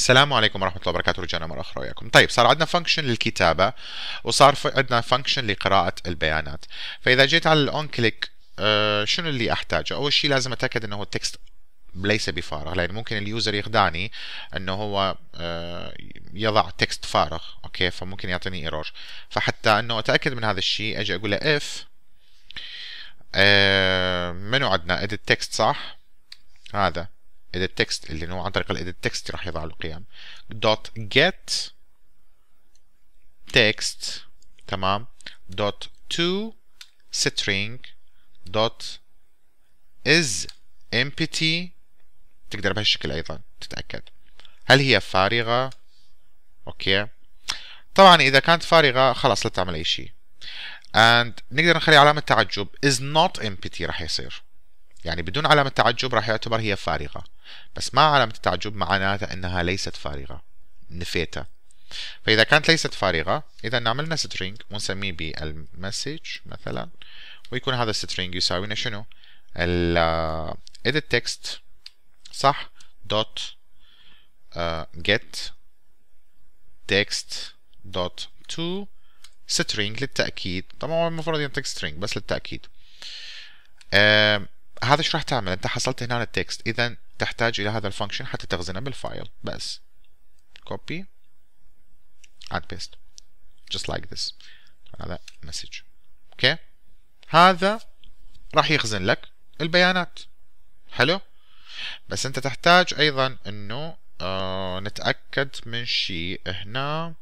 السلام عليكم ورحمه الله وبركاته رجعنا مره اخرى وياكم طيب صار عندنا فانكشن للكتابه وصار عندنا فانكشن لقراءه البيانات فاذا جيت على الاون آه، كليك شنو اللي احتاجه اول شيء لازم اتاكد انه التكست ليس بفارغ لان ممكن اليوزر يخدعني انه هو آه، يضع تكست فارغ اوكي فممكن يعطيني ايرور فحتى انه اتاكد من هذا الشيء اجي اقول له اف آه، منو عندنا اديت تكست صح هذا edit text اللي هو عن طريق ال edit text راح يضع له قيم get text تمام dot to string dot is empty تقدر بهالشكل ايضا تتاكد هل هي فارغه اوكي طبعا اذا كانت فارغه خلاص لا تعمل اي شيء and نقدر نخلي علامه تعجب is not empty راح يصير يعني بدون علامة تعجب راح يعتبر هي فارغة بس ما علامة التعجب معناتها أنها ليست فارغة نفيتها فإذا كانت ليست فارغة إذا عملنا string ونسميه بالمسج مثلا ويكون هذا string يساوينا شنو ال edit آه، text صح dot آه، get text dot to string للتأكيد طبعا هو المفروض ينطق string بس للتأكيد آه، هذا ايش راح تعمل انت حصلت هنا التكست اذا تحتاج الى هذا الفانكشن حتى تخزنه بالفايل بس copy and paste just like this هذا مسج اوكي هذا راح يخزن لك البيانات حلو بس انت تحتاج ايضا انه آه نتاكد من شيء هنا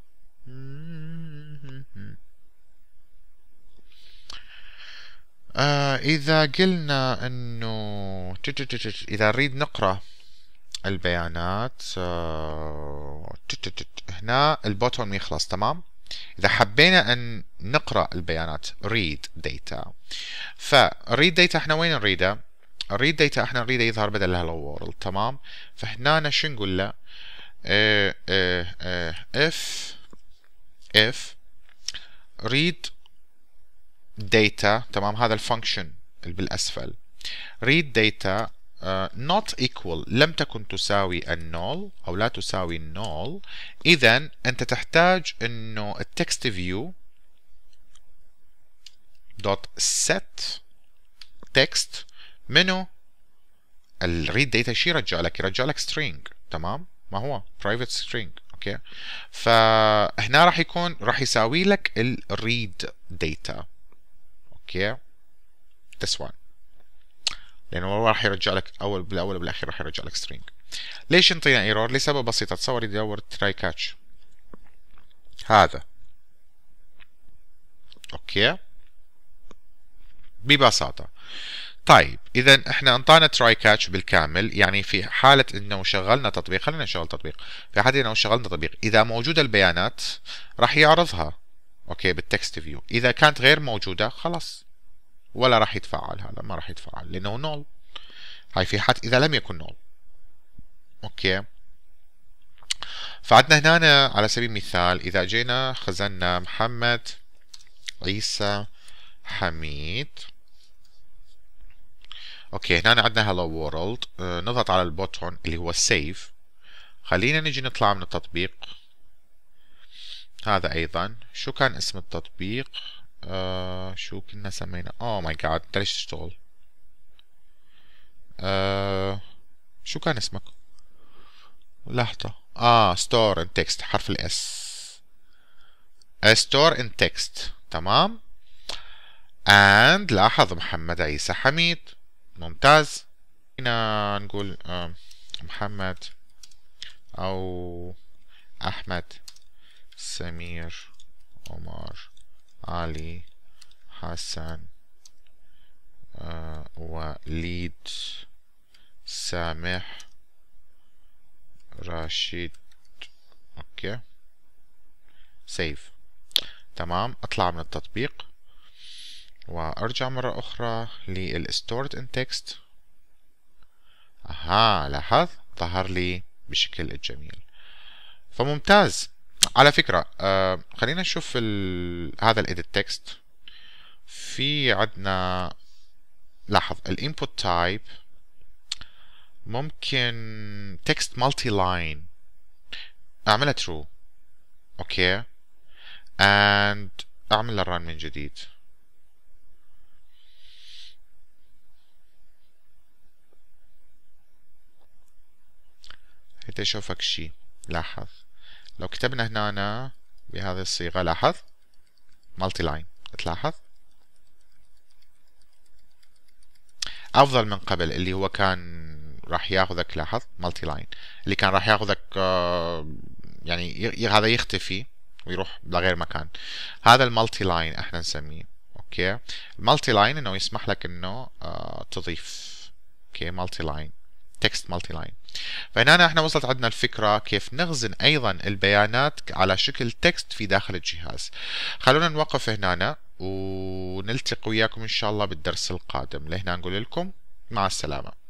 آه، إذا قلنا أنه إذا نريد نقرأ البيانات آه، هنا البوتون يخلص تمام إذا حبينا أن نقرأ البيانات read data ف read data احنا وين نريده؟ read data احنا نريده يظهر بدل hello world تمام؟ فهنا شو نقول له؟ if آه، if read data تمام هذا الفانكشن اللي بالاسفل read data uh, not equal لم تكن تساوي النول او لا تساوي النول اذا انت تحتاج انه التكست فيو دوت set text منو الريد داتا شي يرجع لك يرجع لك string تمام ما هو private string اوكي فهنا راح يكون راح يساوي لك الريد داتا اوكي this one لانه هو راح يرجع لك اول بالاول وبالاخير راح يرجع لك string ليش انطينا يعني ايرور لسبب بسيط تصور يدور تراي كاتش هذا اوكي ببساطه طيب اذا احنا انطانا تراي كاتش بالكامل يعني في حاله انه شغلنا تطبيق خلينا نشغل تطبيق في حاله انه شغلنا تطبيق اذا موجوده البيانات راح يعرضها اوكي بالتكست فيو اذا كانت غير موجوده خلاص ولا راح يتفعل هذا ما راح يتفعل لانه نول هاي في حال اذا لم يكن نول اوكي فعندنا هنا على سبيل المثال اذا جينا خزنا محمد عيسى حميد اوكي هنا عندنا هلو وورلد نضغط على البوتون اللي هو سيف خلينا نجي نطلع من التطبيق هذا أيضا شو كان اسم التطبيق آه شو كنا سمينا اوه ماي جاد ليش تشتغل آه، شو كان اسمك لحظة اه ستور ان تكست حرف الاس ستور ان تكست تمام اند لاحظ محمد عيسى حميد ممتاز هنا نقول آه محمد او احمد سمير عمر علي حسن آه، وليد سامح رشيد اوكي سيف تمام اطلع من التطبيق وارجع مرة اخرى للستورد ان تكست اها لاحظ ظهر لي بشكل الجميل فممتاز على فكرة آه خلينا نشوف هذا الإيديت تكست في عندنا لاحظ الانبوت تايب ممكن تكست مالتي لاين اعملها ترو اوكي اند اعمل الران من جديد حتى اشوفك شي لاحظ لو كتبنا هنا أنا بهذه الصيغة لاحظ مالتي لاين تلاحظ أفضل من قبل اللي هو كان راح ياخذك لاحظ مالتي لاين اللي كان راح ياخذك آه، يعني هذا يختفي ويروح لغير مكان هذا المالتي لاين احنا نسميه اوكي المالتي لاين انه يسمح لك انه آه، تضيف اوكي مالتي لاين تكست مالتي لاين فهنا احنا وصلت عندنا الفكرة كيف نخزن ايضا البيانات على شكل تكست في داخل الجهاز خلونا نوقف هنا ونلتقي وياكم ان شاء الله بالدرس القادم لهنا نقول لكم مع السلامة